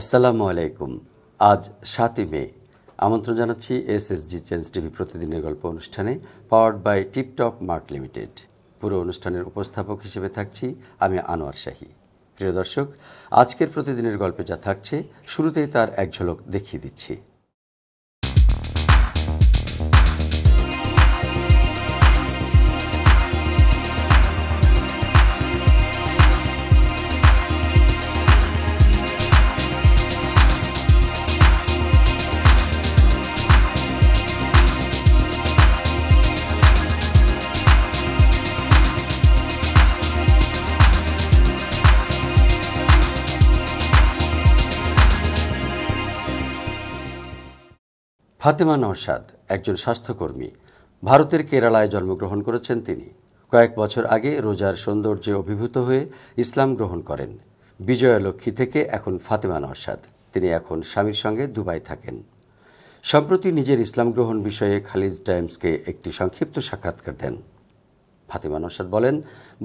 আসসালামু আলাইকুম আজ সাতই মে আমন্ত্রণ জানাচ্ছি এসএসজি চেঞ্জ টিভি প্রতিদিনের গল্প অনুষ্ঠানে powered by Tiptop Mart Limited পুরো অনুষ্ঠানের উপস্থাপক হিসেবে থাকছি আমি আনোয়ার শাহী প্রিয় দর্শক আজকের প্রতিদিনের গল্পে যা থাকছে শুরুতেই তার এক ঝলক দেখিয়ে দিচ্ছি ফাতেমা নওশাদ একজন স্বাস্থ্যকর্মী ভারতের কেরালায় জন্মগ্রহণ করেছেন তিনি কয়েক বছর আগে রোজার সৌন্দর্যে অভিভূত হয়ে ইসলাম গ্রহণ করেন বিজয়ালক্ষ্মী থেকে এখন ফাতেমা নওশাদ তিনি এখন স্বামীর সঙ্গে দুবাই থাকেন সম্প্রতি নিজের ইসলাম গ্রহণ বিষয়ে খালিজ টাইমসকে একটি সংক্ষিপ্ত সাক্ষাৎকার দেন ফাতেমা নসাদ বলেন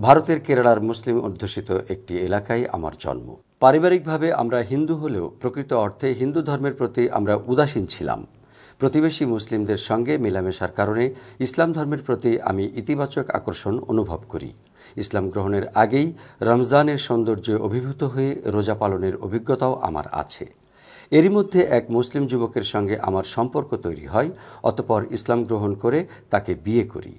ভারতের কেরালার মুসলিম অধ্যুষিত একটি এলাকায় আমার জন্ম পারিবারিকভাবে আমরা হিন্দু হলেও প্রকৃত অর্থে হিন্দু ধর্মের প্রতি আমরা উদাসীন ছিলাম প্রতিবেশী মুসলিমদের সঙ্গে মেলামেশার কারণে ইসলাম ধর্মের প্রতি আমি ইতিবাচক আকর্ষণ অনুভব করি ইসলাম গ্রহণের আগেই রমজানের সৌন্দর্যে অভিভূত হয়ে রোজা পালনের অভিজ্ঞতাও আমার আছে এরই মধ্যে এক মুসলিম যুবকের সঙ্গে আমার সম্পর্ক তৈরি হয় অতপর ইসলাম গ্রহণ করে তাকে বিয়ে করি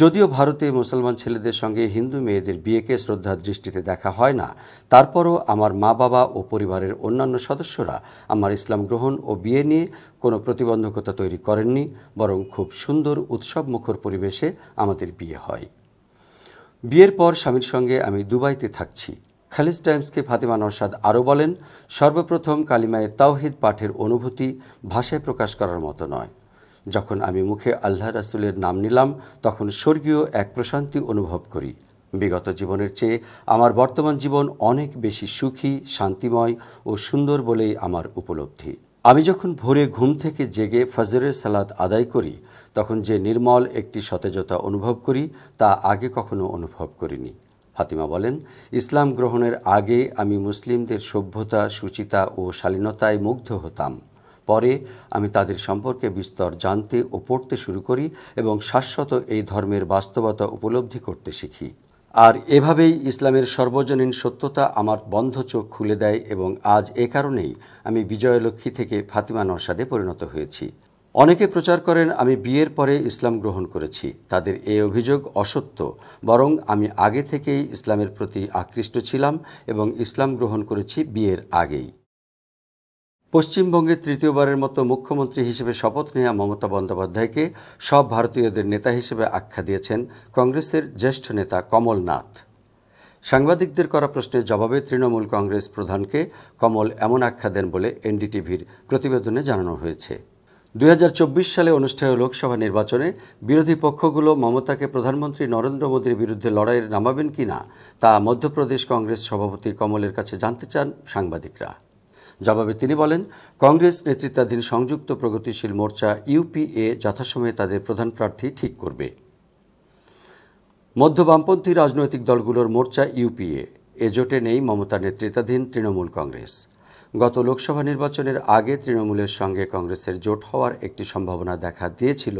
যদিও ভারতে মুসলমান ছেলেদের সঙ্গে হিন্দু মেয়েদের বিয়েকে শ্রদ্ধার দৃষ্টিতে দেখা হয় না তারপরও আমার মা বাবা ও পরিবারের অন্যান্য সদস্যরা আমার ইসলাম গ্রহণ ও বিয়ে নিয়ে কোনো প্রতিবন্ধকতা তৈরি করেননি বরং খুব সুন্দর উৎসব মুখর পরিবেশে আমাদের বিয়ে হয় বিয়ের পর স্বামীর সঙ্গে আমি দুবাইতে থাকছি খালিজ টাইমসকে ফাতেমা নরসাদ আরও বলেন সর্বপ্রথম কালিমায়ের তাওহিদ পাঠের অনুভূতি ভাষায় প্রকাশ করার মতো নয় যখন আমি মুখে আল্লাহ রাসুলের নাম নিলাম তখন স্বর্গীয় এক প্রশান্তি অনুভব করি বিগত জীবনের চেয়ে আমার বর্তমান জীবন অনেক বেশি সুখী শান্তিময় ও সুন্দর বলেই আমার উপলব্ধি আমি যখন ভোরে ঘুম থেকে জেগে ফজরের সালাদ আদায় করি তখন যে নির্মল একটি সতেজতা অনুভব করি তা আগে কখনো অনুভব করিনি ফাতিমা বলেন ইসলাম গ্রহণের আগে আমি মুসলিমদের সভ্যতা সুচিতা ও শালীনতায় মুগ্ধ হতাম পরে আমি তাদের সম্পর্কে বিস্তর জানতে ও পড়তে শুরু করি এবং শাশ্বত এই ধর্মের বাস্তবতা উপলব্ধি করতে শিখি আর এভাবেই ইসলামের সর্বজনীন সত্যতা আমার বন্ধ চোখ খুলে দেয় এবং আজ এ কারণেই আমি বিজয়লক্ষ্মী থেকে ফাতিমা নরসাদে পরিণত হয়েছি অনেকে প্রচার করেন আমি বিয়ের পরে ইসলাম গ্রহণ করেছি তাদের এ অভিযোগ অসত্য বরং আমি আগে থেকেই ইসলামের প্রতি আকৃষ্ট ছিলাম এবং ইসলাম গ্রহণ করেছি বিয়ের আগেই পশ্চিমবঙ্গে তৃতীয়বারের মতো মুখ্যমন্ত্রী হিসেবে শপথ নেয়া মমতা বন্দ্যোপাধ্যায়কে সব ভারতীয়দের নেতা হিসেবে আখ্যা দিয়েছেন কংগ্রেসের জ্যেষ্ঠ নেতা কমলনাথ সাংবাদিকদের করা প্রশ্নের জবাবে তৃণমূল কংগ্রেস প্রধানকে কমল এমন আখ্যা দেন বলে এনডিটিভির প্রতিবেদনে জানানো হয়েছে দুই সালে অনুষ্ঠেয় লোকসভা নির্বাচনে বিরোধী পক্ষগুলো মমতাকে প্রধানমন্ত্রী নরেন্দ্র মোদীর বিরুদ্ধে লড়াইয়ের নামাবেন কি না তা মধ্যপ্রদেশ কংগ্রেস সভাপতি কমলের কাছে জানতে চান সাংবাদিকরা জবাবে তিনি বলেন কংগ্রেস নেতৃত্বাধীন সংযুক্ত প্রগতিশীল মোর্চা ইউপিএ যথাসময়ে তাদের প্রধান প্রার্থী ঠিক করবে মধ্য বামপন্থী রাজনৈতিক দলগুলোর মোর্চা ইউপিএ এ জোটে নেই মমতা নেতৃত্বাধীন তৃণমূল কংগ্রেস গত লোকসভা নির্বাচনের আগে তৃণমূলের সঙ্গে কংগ্রেসের জোট হওয়ার একটি সম্ভাবনা দেখা দিয়েছিল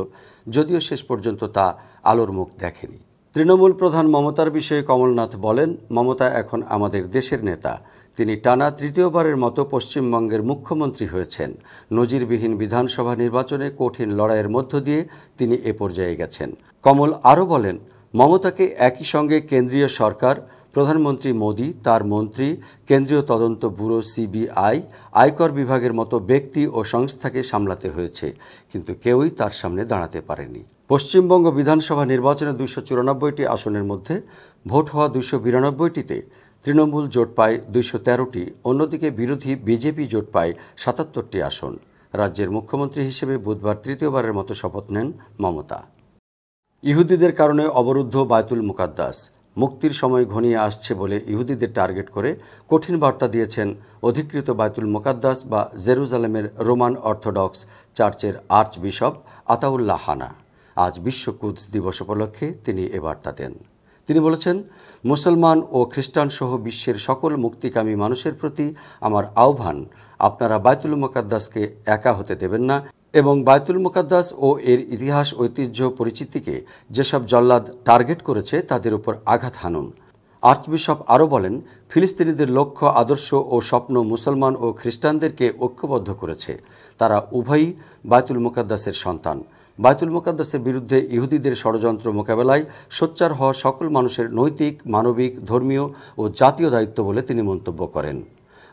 যদিও শেষ পর্যন্ত তা আলোর মুখ দেখেনি তৃণমূল প্রধান মমতার বিষয়ে কমলনাথ বলেন মমতা এখন আমাদের দেশের নেতা তিনি টানা তৃতীয়বারের মতো পশ্চিমবঙ্গের মুখ্যমন্ত্রী হয়েছেন নজিরবিহীন বিধানসভা নির্বাচনে কঠিন লড়াইয়ের মধ্য দিয়ে তিনি এ পর্যায়ে গেছেন কমল আরও বলেন মমতাকে একই সঙ্গে কেন্দ্রীয় সরকার প্রধানমন্ত্রী মোদি তার মন্ত্রী কেন্দ্রীয় তদন্ত ব্যুরো সিবিআই আয়কর বিভাগের মতো ব্যক্তি ও সংস্থাকে সামলাতে হয়েছে কিন্তু কেউই তার সামনে দাঁড়াতে পারেনি পশ্চিমবঙ্গ বিধানসভা নির্বাচনে দুশো চুরানব্বইটি আসনের মধ্যে ভোট হওয়া দুশো বিরানব্বইটিতে তৃণমূল জোট পায় দুইশো তেরোটি অন্যদিকে বিরোধী বিজেপি জোট পায় সাতাত্তরটি আসন রাজ্যের মুখ্যমন্ত্রী হিসেবে বুধবার তৃতীয়বারের মতো শপথ নেন মমতা ইহুদিদের কারণে অবরুদ্ধ বায়তুল মুকাদ্দাস মুক্তির সময় ঘনিয়ে আসছে বলে ইহুদিদের টার্গেট করে কঠিন বার্তা দিয়েছেন অধিকৃত বায়তুল মোকাদ্দাস বা জেরুজালেমের রোমান অর্থোডক্স চার্চের আর্চ বিশপ আতাউল্লাহ হানা আজ বিশ্ব কুদস দিবস উপলক্ষে তিনি এ বার্তা দেন তিনি বলেছেন মুসলমান ও খ্রিস্টান সহ বিশ্বের সকল মুক্তিকামী মানুষের প্রতি আমার আহ্বান আপনারা বায়তুল মোকাদ্দাসকে একা হতে দেবেন না এবং বায়তুল মোকাদ্দাস ও এর ইতিহাস ঐতিহ্য পরিচিতিকে যেসব জল্লাদ টার্গেট করেছে তাদের উপর আঘাত হানুন আর্চবিশপ আরও বলেন ফিলিস্তিনিদের লক্ষ্য আদর্শ ও স্বপ্ন মুসলমান ও খ্রিস্টানদেরকে ঐক্যবদ্ধ করেছে তারা উভয়ই বায়তুল মোকাদ্দাসের সন্তান বায়তুল মোকাদ্দাসের বিরুদ্ধে ইহুদিদের ষড়যন্ত্র মোকাবেলায় সোচ্চার হওয়া সকল মানুষের নৈতিক মানবিক ধর্মীয় ও জাতীয় দায়িত্ব বলে তিনি মন্তব্য করেন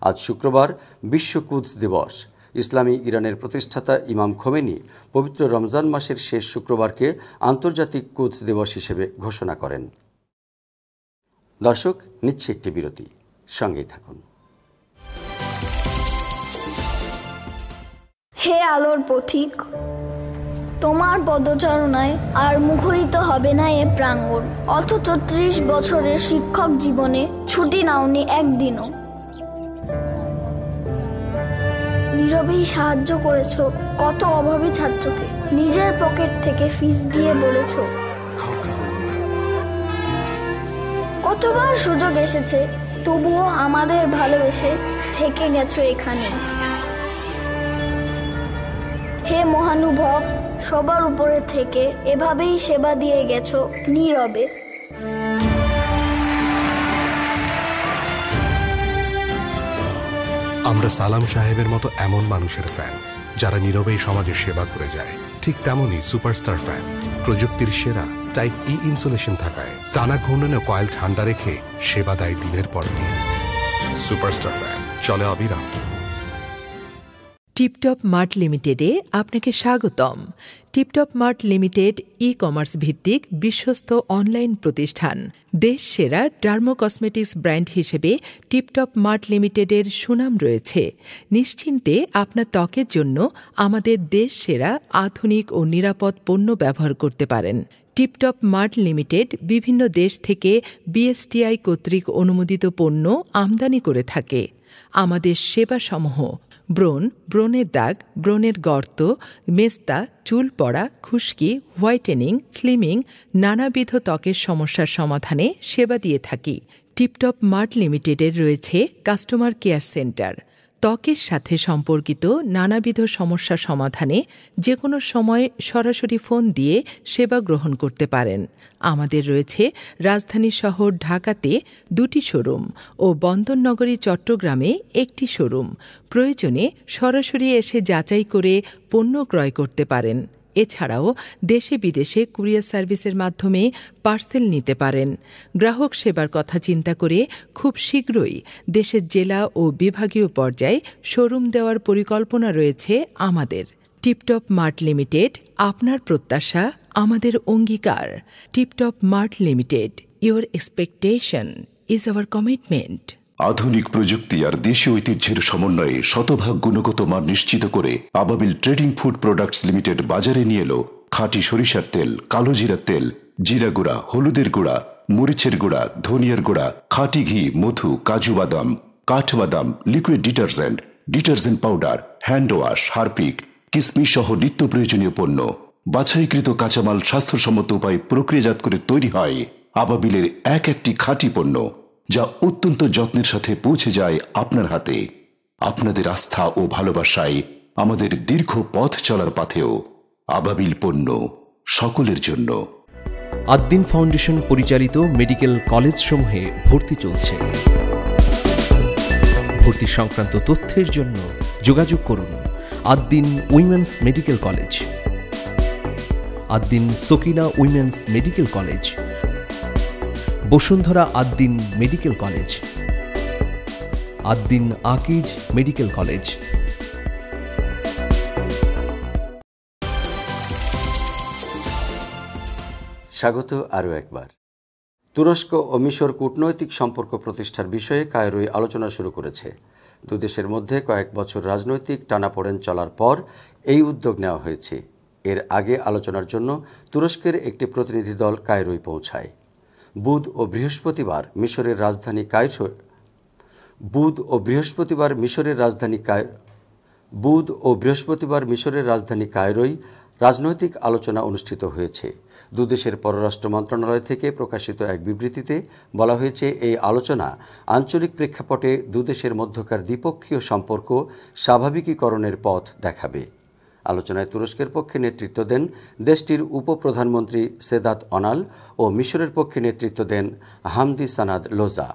আজ শুক্রবার বিশ্ব কুদ্স দিবস ইসলামী ইরানের প্রতিষ্ঠাতা ইমাম খোমেনি পবিত্র রমজান মাসের শেষ শুক্রবারকে আন্তর্জাতিক কুচ দিবস হিসেবে ঘোষণা করেন দর্শক নিচ্ছে একটি বিরতি সঙ্গেই থাকুন হে আলোর পথিক তোমার পদচারণায় আর মুখরিত হবে না এ প্রাঙ্গণ অথচ ত্রিশ বছরের শিক্ষক জীবনে ছুটি নাওনি একদিনও নীরবেই সাহায্য করেছ কত অভাবী ছাত্রকে নিজের পকেট থেকে ফিস দিয়ে বলেছ কতবার সুযোগ এসেছে তবুও আমাদের ভালোবেসে থেকে গেছো এখানে হে মহানুভব সবার উপরে থেকে এভাবেই সেবা দিয়ে গেছো নীরবে আমরা সালাম সাহেবের মতো এমন মানুষের ফ্যান যারা নীরবেই সমাজের সেবা করে যায় ঠিক তেমনই সুপারস্টার ফ্যান প্রযুক্তির সেরা টাইপ ই ইনসুলেশন থাকায় টানা ঘূর্ণনে কয়েল ঠান্ডা রেখে সেবা দেয় দিনের পর দিন সুপারস্টার ফ্যান চলে অবিরাম টিপটপ মার্ট লিমিটেডে আপনাকে স্বাগতম Tiptop Mart Limited e commerce ভিত্তিক বিশ্বস্ত অনলাইন প্রতিষ্ঠান দেশ সেরা ডার্মো কসমেটিক্স ব্র্যান্ড হিসেবে টিপটপ মার্ট লিমিটেডের সুনাম রয়েছে নিশ্চিন্তে আপনার ত্বকের জন্য আমাদের দেশ সেরা আধুনিক ও নিরাপদ পণ্য ব্যবহার করতে পারেন টিপটপ মার্ট লিমিটেড বিভিন্ন দেশ থেকে বিএসটিআই কর্তৃক অনুমোদিত পণ্য আমদানি করে থাকে আমাদের সেবাসমূহ ব্রণ ব্রণের দাগ ব্রণের গর্ত মেস্তা চুল পড়া খুশকি হোয়াইটেনিং স্লিমিং নানাবিধ ত্বকের সমস্যার সমাধানে সেবা দিয়ে থাকি টিপটপ মার্ট লিমিটেডের রয়েছে কাস্টমার কেয়ার সেন্টার ত্বকের সাথে সম্পর্কিত নানাবিধ সমস্যা সমাধানে যে কোনো সময় সরাসরি ফোন দিয়ে সেবা গ্রহণ করতে পারেন আমাদের রয়েছে রাজধানী শহর ঢাকাতে দুটি শোরুম ও বন্দরনগরী চট্টগ্রামে একটি শোরুম প্রয়োজনে সরাসরি এসে যাচাই করে পণ্য ক্রয় করতে পারেন এছাড়াও দেশে বিদেশে কুরিয়ার সার্ভিসের মাধ্যমে পার্সেল নিতে পারেন গ্রাহক সেবার কথা চিন্তা করে খুব শীঘ্রই দেশের জেলা ও বিভাগীয় পর্যায়ে শোরুম দেওয়ার পরিকল্পনা রয়েছে আমাদের টিপটপ মার্ট লিমিটেড আপনার প্রত্যাশা আমাদের অঙ্গীকার Tiptop Mart Limited your expectation is our commitment আধুনিক প্রযুক্তি আর দেশীয় ঐতিহ্যের সমন্বয়ে শতভাগ গুণগত মান নিশ্চিত করে আবাবিল ট্রেডিং ফুড প্রোডাক্টস লিমিটেড বাজারে নিয়ে এলো খাঁটি সরিষার তেল কালো জিরার তেল জিরা গুঁড়া হলুদের গুঁড়া মরিচের গুঁড়া ধনিয়ার গুঁড়া খাঁটি ঘি মধু কাজু বাদাম কাঠবাদাম liquid detergent detergent powder hand wash Harpic কিসমিস সহ নিত্য প্রয়োজনীয় পণ্য বাছাইকৃত কাঁচামাল স্বাস্থ্যসম্মত উপায়ে প্রক্রিয়াজাত করে তৈরি হয় আবাবিলের এক একটি খাঁটি পণ্য যা অত্যন্ত যত্নের সাথে পৌঁছে যায় আপনার হাতে আপনাদের আস্থা ও ভালোবাসায় আমাদের দীর্ঘ পথ চলার পাথেও আবাবিল পণ্য সকলের জন্য আদ্দিন ফাউন্ডেশন পরিচালিত মেডিকেল কলেজ সমূহে ভর্তি চলছে ভর্তি সংক্রান্ত তথ্যের জন্য যোগাযোগ করুন Addin women's medical college Addin Sakina women's medical college Bashundhara Addin medical college Addin Akij medical college স্বাগত আরও একবার তুরস্ক ও মিশর কূটনৈতিক সম্পর্ক প্রতিষ্ঠার বিষয়ে কায়রোই আলোচনা শুরু করেছে দুদেশের মধ্যে কয়েক বছর রাজনৈতিক টানাপোড়েন চলার পর এই উদ্যোগ নেওয়া হয়েছে এর আগে আলোচনার জন্য তুরস্কের একটি প্রতিনিধি দল কায়রোয় পৌঁছায় বুধ ও বৃহস্পতিবার মিশরের রাজধানী কায়রো বুধ ও বৃহস্পতিবার মিশরের রাজধানী কায় বুধ ও বৃহস্পতিবার মিশরের রাজধানী কায়রোয় রাজনৈতিক আলোচনা অনুষ্ঠিত হয়েছে দুদেশের পররাষ্ট্র মন্ত্রণালয় থেকে প্রকাশিত এক বিবৃতিতে বলা হয়েছে এই আলোচনা আঞ্চলিক প্রেক্ষাপটে দুদেশের মধ্যকার দ্বিপক্ষীয় সম্পর্ক স্বাভাবিকীকরণের পথ দেখাবে আলোচনায় তুরস্কের পক্ষে নেতৃত্ব দেন দেশটির উপপ্রধানমন্ত্রী সেদাত অনাল ও মিশরের পক্ষে নেতৃত্ব দেন হামদি সানাদ লোজা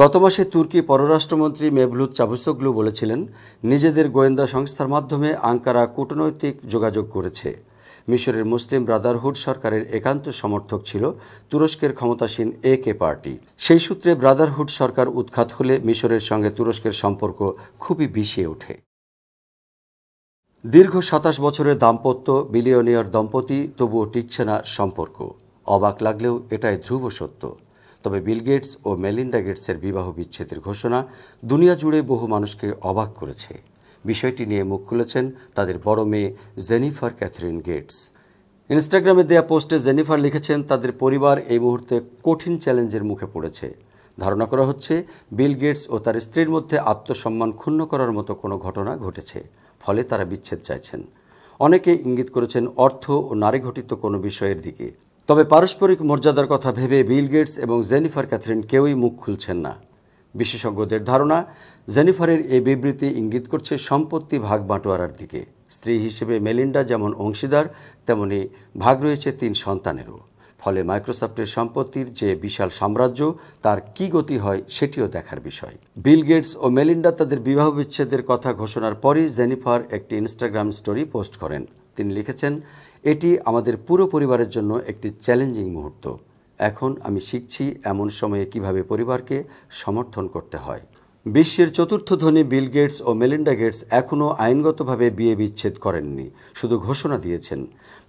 গত মাসে তুর্কি পররাষ্ট্রমন্ত্রী মেভলুত চাবুসগ্লু বলেছিলেন নিজেদের গোয়েন্দা সংস্থার মাধ্যমে আঙ্কারা কূটনৈতিক যোগাযোগ করেছে মিশরের মুসলিম ব্রাদারহুড সরকারের একান্ত সমর্থক ছিল তুরস্কের ক্ষমতাসীন এ কে পার্টি সেই সূত্রে ব্রাদারহুড সরকার উৎখাত হলে মিশরের সঙ্গে তুরস্কের সম্পর্ক খুবই বিষিয়ে ওঠে দীর্ঘ সাতাশ বছরের দাম্পত্য বিলিয়নিয়ার দম্পতি তবুও টিকছে না সম্পর্ক অবাক লাগলেও এটাই ধ্রুব সত্য তবে বিল গেটস ও মেলিন্ডা গেটসের বিবাহ বিচ্ছেদের ঘোষণা দুনিয়া জুড়ে বহু মানুষকে অবাক করেছে বিষয়টি নিয়ে মুখ খুলেছেন তাদের বড় মেয়ে জেনিফার ক্যাথরিন গেটস ইনস্টাগ্রামে দেয়া পোস্টে জেনিফার লিখেছেন তাদের পরিবার এই মুহূর্তে কঠিন চ্যালেঞ্জের মুখে পড়েছে ধারণা করা হচ্ছে বিল গেটস ও তার স্ত্রীর মধ্যে আত্মসম্মান ক্ষুণ্ণ করার মতো কোনো ঘটনা ঘটেছে ফলে তারা বিচ্ছেদ চাইছেন অনেকে ইঙ্গিত করেছেন অর্থ ও নারীঘটিত কোনো বিষয়ের দিকে তবে পারস্পরিক মর্যাদার কথা ভেবে বিল গেটস এবং জেনিফার ক্যাথরিন কেউই মুখ খুলছেন না বিশেষজ্ঞদের ধারণা জেনিফারের এই বিবৃতি ইঙ্গিত করছে সম্পত্তি ভাগ বাঁটোয়ারার দিকে স্ত্রী হিসেবে মেলিন্ডা যেমন অংশীদার তেমনি ভাগ রয়েছে তিন সন্তানেরও ফলে মাইক্রোসফটের সম্পত্তির যে বিশাল সাম্রাজ্য তার কি গতি হয় সেটিও দেখার বিষয় বিল গেটস ও মেলিন্ডা তাদের বিবাহ বিচ্ছেদের কথা ঘোষণার পরই জেনিফার একটি ইনস্টাগ্রাম স্টোরি পোস্ট করেন তিনি লিখেছেন এটি আমাদের পুরো পরিবারের জন্য একটি চ্যালেঞ্জিং মুহূর্ত এখন আমি শিখছি এমন সময়ে কিভাবে পরিবারকে সমর্থন করতে হয় বিশ্বের চতুর্থ ধনী বিল গেটস ও মেলিন্ডা গেটস এখনও আইনগতভাবে বিয়ে বিচ্ছেদ করেননি শুধু ঘোষণা দিয়েছেন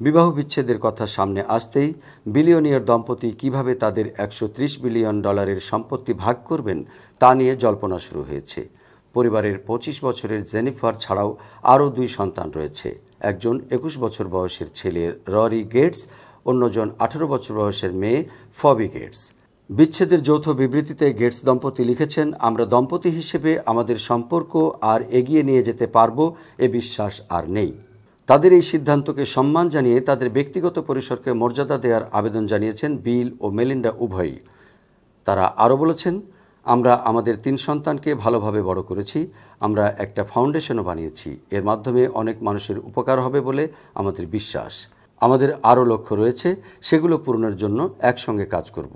বিবাহ বিচ্ছেদের কথা সামনে আসতেই বিলিয়নিয়ার দম্পতি কিভাবে তাদের একশো বিলিয়ন ডলারের সম্পত্তি ভাগ করবেন তা নিয়ে জল্পনা শুরু হয়েছে পরিবারের ২৫ বছরের জেনিফার ছাড়াও আরও দুই সন্তান রয়েছে একজন একুশ বছর বয়সের ছেলে ররি গেটস অন্যজন আঠারো বছর বয়সের মেয়ে ফবি গেটস বিচ্ছেদের যৌথ বিবৃতিতে গেটস দম্পতি লিখেছেন আমরা দম্পতি হিসেবে আমাদের সম্পর্ক আর এগিয়ে নিয়ে যেতে পারব এ বিশ্বাস আর নেই তাদের এই সিদ্ধান্তকে সম্মান জানিয়ে তাদের ব্যক্তিগত পরিসরকে মর্যাদা দেওয়ার আবেদন জানিয়েছেন বিল ও মেলিন্ডা উভয়ই তারা আরও বলেছেন আমরা আমাদের তিন সন্তানকে ভালোভাবে বড় করেছি আমরা একটা ফাউন্ডেশনও বানিয়েছি এর মাধ্যমে অনেক মানুষের উপকার হবে বলে আমাদের বিশ্বাস আমাদের আরও লক্ষ্য রয়েছে সেগুলো পূরণের জন্য একসঙ্গে কাজ করব